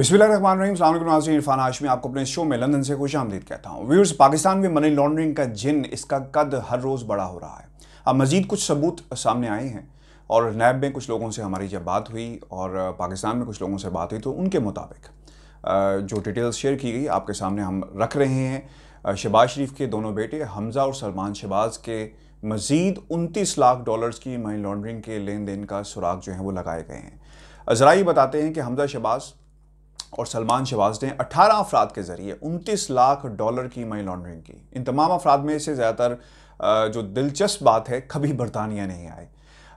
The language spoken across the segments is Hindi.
बिस्मिल्लाम नाजी इरफान हाशमी आपको अपने शो में लंदन से खुश आमदीद कहता हूँ व्यूर्स पाकिस्तान में मनी लॉन्ड्रिंग का जिन इसका कद हर रोज़ बड़ा हो रहा है अब मज़ीद कुछ सबूत सामने आए हैं और नैब में कुछ लोगों से हमारी जब बात हुई और पाकिस्तान में कुछ लोगों से बात हुई तो उनके मुताबिक जो डिटेल्स शेयर की गई आपके सामने हम रख रहे हैं शहबाज शरीफ के दोनों बेटे हमज़ा और सलमान शहबाज के मज़ीद उनतीस लाख डॉलर्स की मनी लॉन्ड्रिंग के लेन देन का सुराग जो है वो लगाए गए हैं ज़रा ये बताते हैं कि हमज़ा शहबाज और सलमान शहबाज ने 18 अफराद के जरिए 29 लाख डॉलर की मनी लॉन्ड्रिंग की इन तमाम अफराद में से ज़्यादातर जो दिलचस्प बात है कभी बरतानिया नहीं आए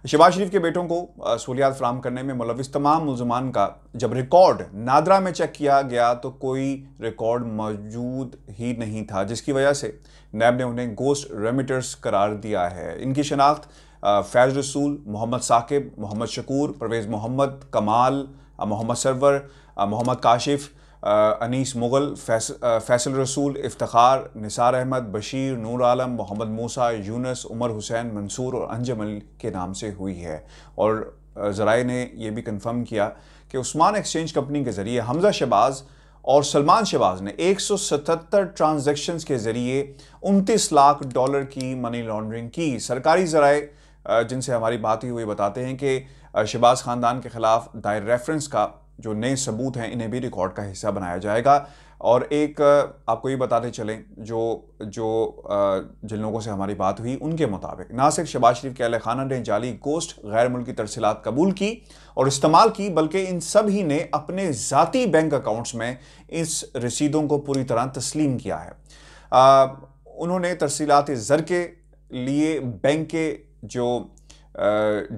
शहबाज शरीफ के बेटों को सहूलियात फ्राहम करने में मुलविस तमाम मुलजमान का जब रिकॉर्ड नादरा में चेक किया गया तो कोई रिकॉर्ड मौजूद ही नहीं था जिसकी वजह से नैब ने उन्हें गोस्ट रेमिटर्स करार दिया है इनकी शनाख्त फैज रसूल मोहम्मद साकिब मोहम्मद शकूर परवेज़ मोहम्मद कमाल मोहम्मद सरवर मोहम्मद काशिफ अनीस मुग़ल फैस, फैसल रसूल इफ्तार निसार अहमद बशीर नूर आलम मोहम्मद मूसा यूनस उमर हुसैन मंसूर और अंजमल के नाम से हुई है और ज़राए ने यह भी कन्फर्म किया कि उस्मान एक्सचेंज कंपनी के ज़रिए हमज़ा शहबाज़ और सलमान शहबाज ने 177 ट्रांजैक्शंस के ज़रिए उनतीस लाख डॉलर की मनी लॉन्ड्रिंग की सरकारी ज़राए जिनसे हमारी बात ही हुई बताते हैं कि शहबाज ख़ानदान के ख़िलाफ़ दायर रेफरेंस का जो नए सबूत हैं इन्हें भी रिकॉर्ड का हिस्सा बनाया जाएगा और एक आपको ये बताते चलें जो जो जिन लोगों से हमारी बात हुई उनके मुताबिक नासिक शबाज शरीफ के अल खाना ने जाली गोस्ट गैर मुल्की तरसीलत कबूल की और इस्तेमाल की बल्कि इन सभी ने अपने ज़ाती बैंक अकाउंट्स में इस रसीदों को पूरी तरह तस्लीम किया है आ, उन्होंने तरसीलत ज़र के लिए बैंक के जो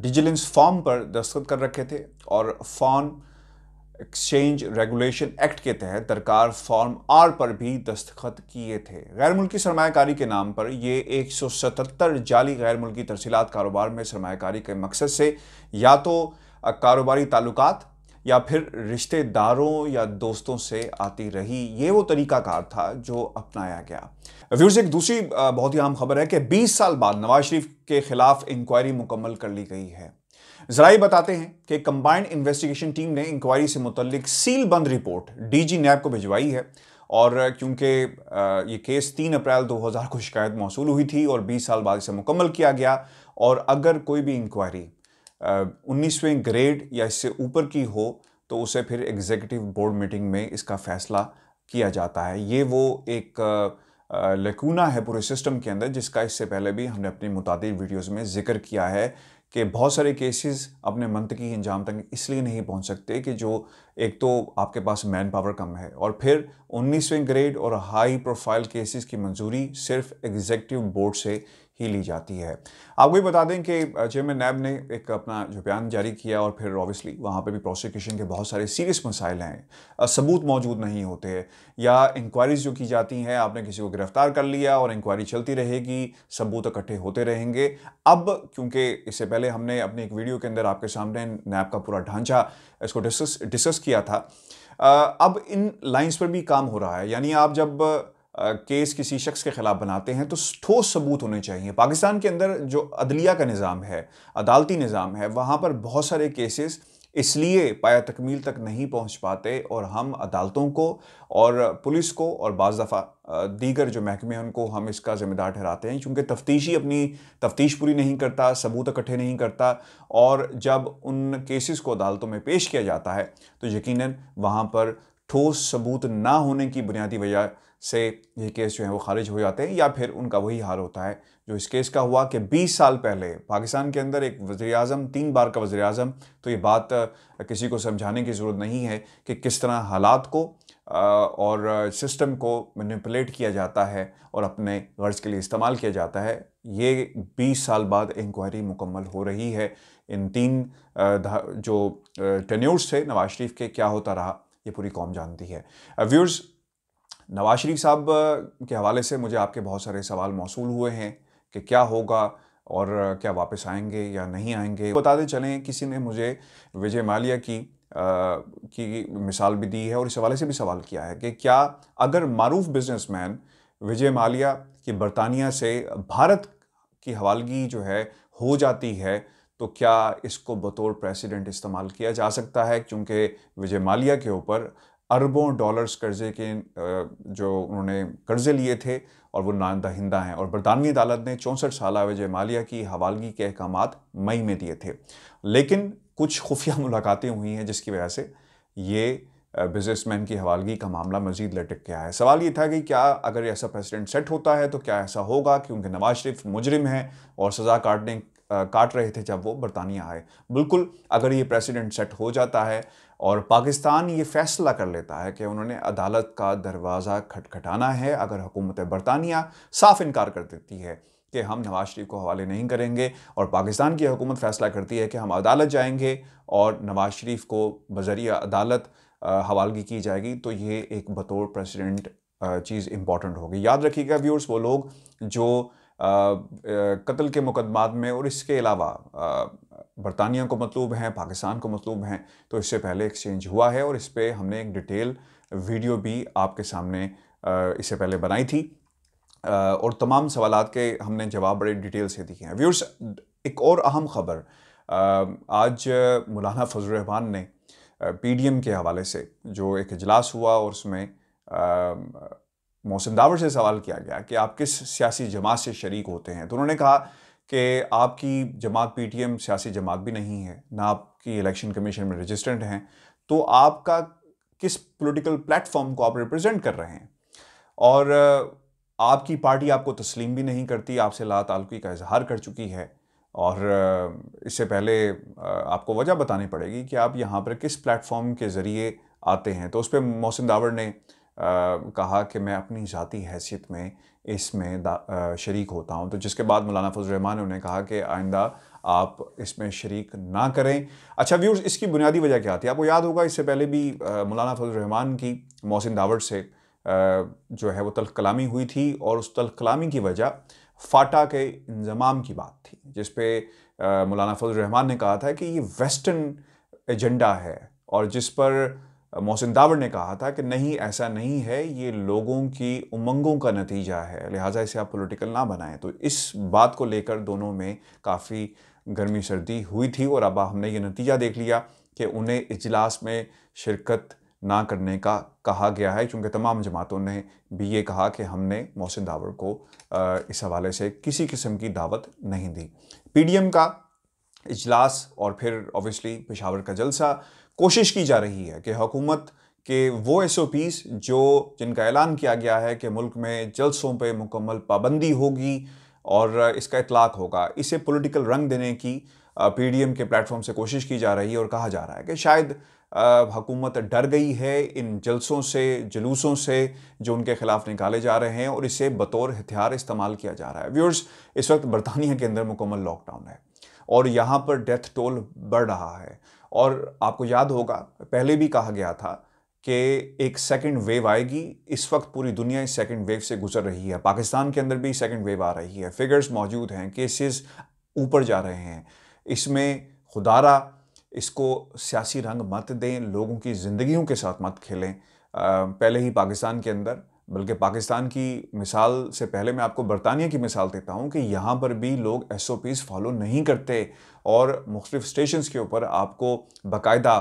डिजिलेंस फॉर्म पर दस्तखत कर रखे थे और फॉर्म एक्सचेंज रेगुलेशन एक्ट के तहत दरकार फॉर्म आर पर भी दस्तखत किए थे गैर मुल्की सरमाकारी के नाम पर ये 177 जाली गैर मुल्की तरसीलात कारोबार में सरमाकारी के मकसद से या तो कारोबारी ताल्लुकात या फिर रिश्तेदारों या दोस्तों से आती रही ये वो तरीकाकार था जो अपनाया गया व्यूर्स एक दूसरी बहुत ही अहम खबर है कि 20 साल बाद नवाज शरीफ के खिलाफ इंक्वायरी मुकम्मल कर ली गई है ही बताते हैं कि कंबाइंड इन्वेस्टिगेशन टीम ने इंक्वायरी से मुतलिक सील बंद रिपोर्ट डीजी नैब को भिजवाई है और क्योंकि ये केस तीन अप्रैल 2000 को शिकायत मौसू हुई थी और 20 साल बाद इसे मुकम्मल किया गया और अगर कोई भी इंक्वायरी उन्नीसवें ग्रेड या इससे ऊपर की हो तो उसे फिर एग्जीक्यूटिव बोर्ड मीटिंग में इसका फैसला किया जाता है ये वो एक लकूना है पूरे सिस्टम के अंदर जिसका इससे पहले भी हमने अपनी मुताद वीडियोज़ में जिक्र किया है कि बहुत सारे केसेस अपने मंतकी इंजाम तक इसलिए नहीं पहुंच सकते कि जो एक तो आपके पास मैन पावर कम है और फिर 19वें ग्रेड और हाई प्रोफाइल केसेस की मंजूरी सिर्फ एग्जीक्यूटिव बोर्ड से ही ली जाती है आपको वही बता दें कि एन नैब ने एक अपना जो बयान जारी किया और फिर ऑब्वियसली वहाँ पे भी प्रोसिक्यूशन के बहुत सारे सीरियस मसाइल हैं सबूत मौजूद नहीं होते या इंक्वायरीज जो की जाती हैं आपने किसी को गिरफ्तार कर लिया और इंक्वायरी चलती रहेगी सबूत इकट्ठे होते रहेंगे अब क्योंकि इससे पहले हमने अपने एक वीडियो के अंदर आपके सामने नैब का पूरा ढांचा इसको डिस्कस डिस्कस किया था अब इन लाइन्स पर भी काम हो रहा है यानी आप जब केस किसी शख्स के ख़िलाफ़ बनाते हैं तो ठोस सबूत होने चाहिए पाकिस्तान के अंदर जो अदलिया का निज़ाम है अदालती निज़ाम है वहाँ पर बहुत सारे केसेस इसलिए पाया तकमील तक नहीं पहुँच पाते और हम अदालतों को और पुलिस को और बज़ दफ़ा दीगर जो महकमे हैं उनको हम इसका ज़िम्मेदार ठहराते हैं क्योंकि तफ्तीशी अपनी तफ्तीश पूरी नहीं करता सबूत इकट्ठे नहीं करता और जब उन केसेस को अदालतों में पेश किया जाता है तो यकीनन वहाँ पर ठोस सबूत ना होने की बुनियादी वजह से ये केस जो है वो खारिज हो जाते हैं या फिर उनका वही हाल होता है जो इस केस का हुआ कि 20 साल पहले पाकिस्तान के अंदर एक वज़ी अजम तीन बार का वज़ी अजम तो ये बात किसी को समझाने की ज़रूरत नहीं है कि किस तरह हालात को और सिस्टम को मैनिपुलेट किया जाता है और अपने गर्ज के लिए इस्तेमाल किया जाता है ये 20 साल बाद इंक्वायरी मुकम्मल हो रही है इन तीन जो टेन्यूर्स थे नवाज शरीफ के क्या होता रहा ये पूरी कौम जानती है व्यूर्स नवाज शरीफ साहब के हवाले से मुझे आपके बहुत सारे सवाल मौसू हुए हैं कि क्या होगा और क्या वापस आएंगे या नहीं आएंगे बताते चलें किसी ने मुझे विजय मालिया की आ, की मिसाल भी दी है और इस हवाले से भी सवाल किया है कि क्या अगर मरूफ बिजनेसमैन विजय मालिया की बरतानिया से भारत की हवालगी जो है हो जाती है तो क्या इसको बतौर प्रेसिडेंट इस्तेमाल किया जा सकता है क्योंकि विजय मालिया के ऊपर अरबों डॉलर्स कर्जे के जो उन्होंने कर्जे लिए थे और वो नादहिंदा हैं और बरतानवी अदालत ने चौंसठ साल वजह मालिया की हवालगी के अहकाम मई में दिए थे लेकिन कुछ खुफिया मुलाकातें हुई हैं जिसकी वजह से ये बिजनेसमैन की हवालगी का मामला मजीद लटक गया है सवाल ये था कि क्या अगर ऐसा प्रेसिडेंट सेट होता है तो क्या ऐसा होगा क्योंकि नवाज शरीफ मुजरिम है और सज़ा काटने काट रहे थे जब वो बरतानिया आए बिल्कुल अगर ये प्रेसिडेंट सेट हो जाता है और पाकिस्तान ये फैसला कर लेता है कि उन्होंने अदालत का दरवाज़ा खटखटाना है अगर हुकूमत बरतानिया साफ इनकार कर देती है कि हम नवाज शरीफ को हवाले नहीं करेंगे और पाकिस्तान की हुकूमत फैसला करती है कि हम अदालत जाएंगे और नवाज शरीफ को बजरिया अदालत हवालगी की जाएगी तो ये एक बतौर प्रेसिडेंट चीज़ इम्पॉर्टेंट होगी याद रखिएगा व्यूर्स वो लोग जो कत्ल के मुकदमात में और इसके अलावा बरतानिया को मतलूब हैं पाकिस्तान को मतलूब हैं तो इससे पहले एक्सचेंज हुआ है और इस पर हमने एक डिटेल वीडियो भी आपके सामने इससे पहले बनाई थी और तमाम सवाल के हमने जवाब बड़े डिटेल से दिए हैं व्यूर्स एक और अहम खबर आज मौलाना फजलरहमान ने पीडीएम के हवाले से जो एक अजलास हुआ और उसमें मोहसिन दावर से सवाल किया गया कि आप किस सियासी जमात से शरीक होते हैं तो उन्होंने कहा कि आपकी जमात पीटीएम सियासी जमात भी नहीं है ना आपकी इलेक्शन कमीशन में रजिस्टेंट हैं तो आपका किस पॉलिटिकल प्लेटफॉर्म को आप रिप्रेजेंट कर रहे हैं और आपकी पार्टी आपको तस्लीम भी नहीं करती आपसे ला तालुकी का इजहार कर चुकी है और इससे पहले आपको वजह बतानी पड़ेगी कि आप यहाँ पर किस प्लेटफॉर्म के ज़रिए आते हैं तो उस पर मोहसिन दावर ने कहा कि मैं अपनी ज़ाती हैसियत में इसमें शरीक होता हूँ तो जिसके बाद मौलाना फजल ने उन्होंने कहा कि आइंदा आप इसमें शरीक ना करें अच्छा व्यूर्स इसकी बुनियादी वजह क्या थी आपको याद होगा इससे पहले भी मौलाना फजल रहमान की मोहसिन दावट से जो है वो तल कलामी हुई थी और उस तल कलामी की वजह फाटा के इंजमाम की बात थी जिस पर मौलाना रहमान ने कहा था कि ये वेस्टर्न एजेंडा है और जिस पर मोहसिन दावर ने कहा था कि नहीं ऐसा नहीं है ये लोगों की उमंगों का नतीजा है लिहाजा इसे आप पॉलिटिकल ना बनाएं तो इस बात को लेकर दोनों में काफ़ी गर्मी सर्दी हुई थी और अब हमने ये नतीजा देख लिया कि उन्हें इजलास में शिरकत ना करने का कहा गया है क्योंकि तमाम जमातों ने भी ये कहा कि हमने मोहसिन दावर को इस हवाले से किसी किस्म की दावत नहीं दी पीडीएम का इजलास और फिर ऑब्वियसली पेशावर का जलसा कोशिश की जा रही है कि हुकूमत के वो एस ओ पीज़ जो जिनका ऐलान किया गया है कि मुल्क में जलसों पर मुकम्मल पाबंदी होगी और इसका इतलाक होगा इसे पोलिटिकल रंग देने की पी डी एम के प्लेटफॉर्म से कोशिश की जा रही है और कहा जा रहा है कि शायद हुकूमत डर गई है इन जलसों से जुलूसों से जो उनके ख़िलाफ़ निकाले जा रहे हैं और इसे बतौर हथियार इस्तेमाल किया जा रहा है व्यूअर्स इस वक्त बरतानिया के अंदर मुकम्मल लॉकडाउन है और यहाँ पर डेथ टोल बढ़ रहा है और आपको याद होगा पहले भी कहा गया था कि एक सेकेंड वेव आएगी इस वक्त पूरी दुनिया इस सेकेंड वेव से गुजर रही है पाकिस्तान के अंदर भी सेकेंड वेव आ रही है फिगर्स मौजूद हैं केसेस ऊपर जा रहे हैं इसमें खुदारा इसको सियासी रंग मत दें लोगों की ज़िंदगियों के साथ मत खेलें पहले ही पाकिस्तान के अंदर बल्कि पाकिस्तान की मिसाल से पहले मैं आपको बरतानिया की मिसाल देता हूँ कि यहाँ पर भी लोग एस ओ पीज़ फॉलो नहीं करते और मुख्तलिफ स्टेशन के ऊपर आपको बाकायदा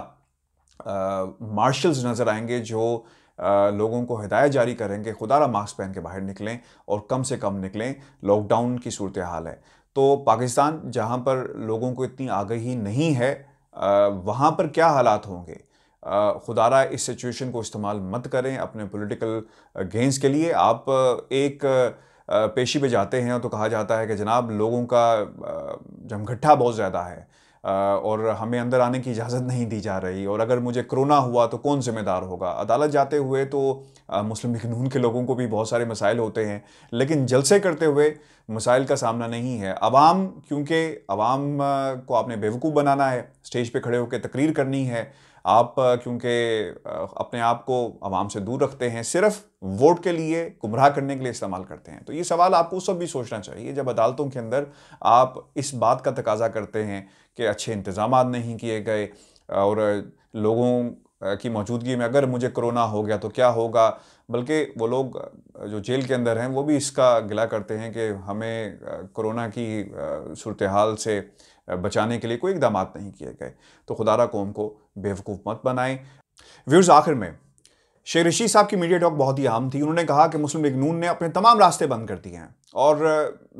मार्शल्स नज़र आएंगे जो आ, लोगों को हिदायत जारी करेंगे खुदारा मास्क पहन के बाहर निकलें और कम से कम निकलें लॉकडाउन की सूरत हाल है तो पाकिस्तान जहाँ पर लोगों को इतनी आगही नहीं है वहाँ पर क्या हालात होंगे खुदारा इस सिचुएशन को इस्तेमाल मत करें अपने पॉलिटिकल गेंस के लिए आप एक पेशी पे जाते हैं तो कहा जाता है कि जनाब लोगों का जमघट्ठा बहुत ज़्यादा है और हमें अंदर आने की इजाज़त नहीं दी जा रही और अगर मुझे कोरोना हुआ तो कौन ज़िम्मेदार होगा अदालत जाते हुए तो मुस्लिम लीग नून के लोगों को भी बहुत सारे मसाइल होते हैं लेकिन जलसे करते हुए मसाइल का सामना नहीं है आवाम क्योंकि आवाम को आपने बेवकूफ़ बनाना है स्टेज पे खड़े होकर तकरीर करनी है आप क्योंकि अपने आप को आवाम से दूर रखते हैं सिर्फ वोट के लिए गुमराह करने के लिए इस्तेमाल करते हैं तो ये सवाल आपको उस सब भी सोचना चाहिए जब अदालतों के अंदर आप इस बात का तकाजा करते हैं कि अच्छे इंतजाम नहीं किए गए और लोगों की मौजूदगी में अगर मुझे कोरोना हो गया तो क्या होगा बल्कि वो लोग जो जेल के अंदर हैं वो भी इसका गिला करते हैं कि हमें कोरोना की सूरत हाल से बचाने के लिए कोई इकदाम नहीं किए गए तो खुदारा कौम को बेवकूफ़ मत बनाएं व्यूर्स आखिर में शेख रशीद साहब की मीडिया टॉक बहुत ही आम थी उन्होंने कहा कि मुस्लिम लीग नून ने अपने तमाम रास्ते बंद कर दिए हैं और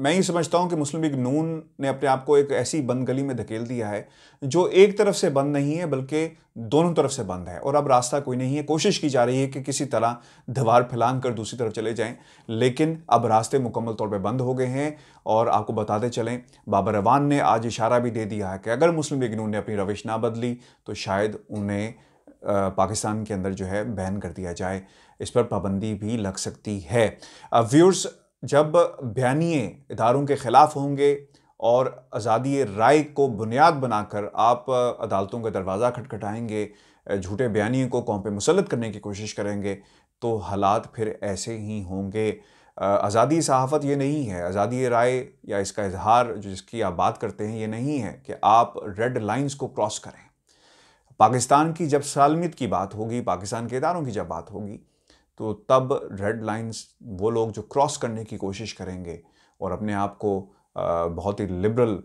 मैं ही समझता हूं कि मुस्लिम लीग नून ने अपने आप को एक ऐसी बंद गली में धकेल दिया है जो एक तरफ से बंद नहीं है बल्कि दोनों तरफ से बंद है और अब रास्ता कोई नहीं है कोशिश की जा रही है कि किसी तरह दवार फैलांग कर दूसरी तरफ चले जाएँ लेकिन अब रास्ते मुकम्मल तौर पर बंद हो गए हैं और आपको बताते चलें बाबर रवान ने आज इशारा भी दे दिया है कि अगर मुस्लिम लीग नून ने अपनी रविश ना बदली तो शायद उन्हें पाकिस्तान के अंदर जो है बैन कर दिया जाए इस पर पाबंदी भी लग सकती है व्यूर्स जब बयानी इदारों के ख़िलाफ़ होंगे और आज़ादी राय को बुनियाद बनाकर आप अदालतों का दरवाज़ा खटखटाएंगे झूठे बयानी को कौम पर मुसलत करने की कोशिश करेंगे तो हालात फिर ऐसे ही होंगे आज़ादी सहाफ़त ये नहीं है आज़ादी राय या इसका इजहार जो जिसकी आप बात करते हैं ये नहीं है कि आप रेड लाइंस को क्रॉस करें पाकिस्तान की जब सालमित की बात होगी पाकिस्तान के इदारों की जब बात होगी तो तब रेड लाइंस वो लोग जो क्रॉस करने की कोशिश करेंगे और अपने आप को बहुत ही लिबरल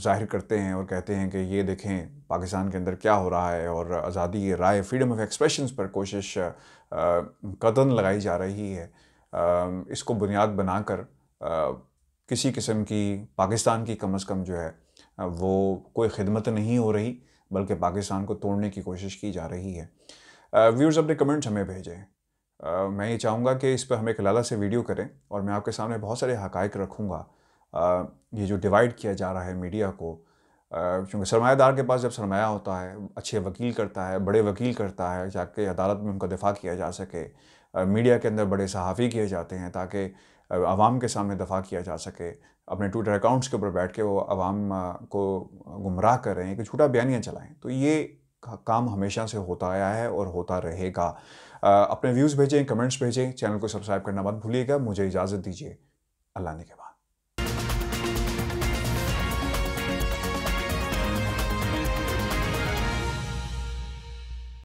जाहिर करते हैं और कहते हैं कि ये देखें पाकिस्तान के अंदर क्या हो रहा है और आज़ादी राय फ्रीडम ऑफ एक्सप्रेशन पर कोशिश कदम लगाई जा रही है इसको बुनियाद बनाकर किसी किस्म की पाकिस्तान की कम अज़ कम जो है वो कोई खिदमत नहीं हो रही बल्कि पाकिस्तान को तोड़ने की कोशिश की जा रही है व्यूज़ अपने कमेंट्स हमें भेजें Uh, मैं ये चाहूँगा कि इस पर हम एक लाला से वीडियो करें और मैं आपके सामने बहुत सारे हकाइक रखूँगा ये जो डिवाइड किया जा रहा है मीडिया को क्योंकि सरमायादार के पास जब सरमाया होता है अच्छे वकील करता है बड़े वकील करता है जाके अदालत में उनका दिफा किया जा सके मीडिया के अंदर बड़े सहाफ़ी किए जाते हैं ताकि आवाम के सामने दफ़ा किया जा सके अपने ट्विटर अकाउंट्स के ऊपर बैठ के वो आवाम को गुमराह कर रहे हैं कि झूठा बयानियाँ चलाएं तो ये काम हमेशा से होता आया है और होता रहेगा अपने व्यूज़ भेजें कमेंट्स भेजें चैनल को सब्सक्राइब करना मत भूलिएगा मुझे इजाज़त दीजिए अल्लाह ने के बाद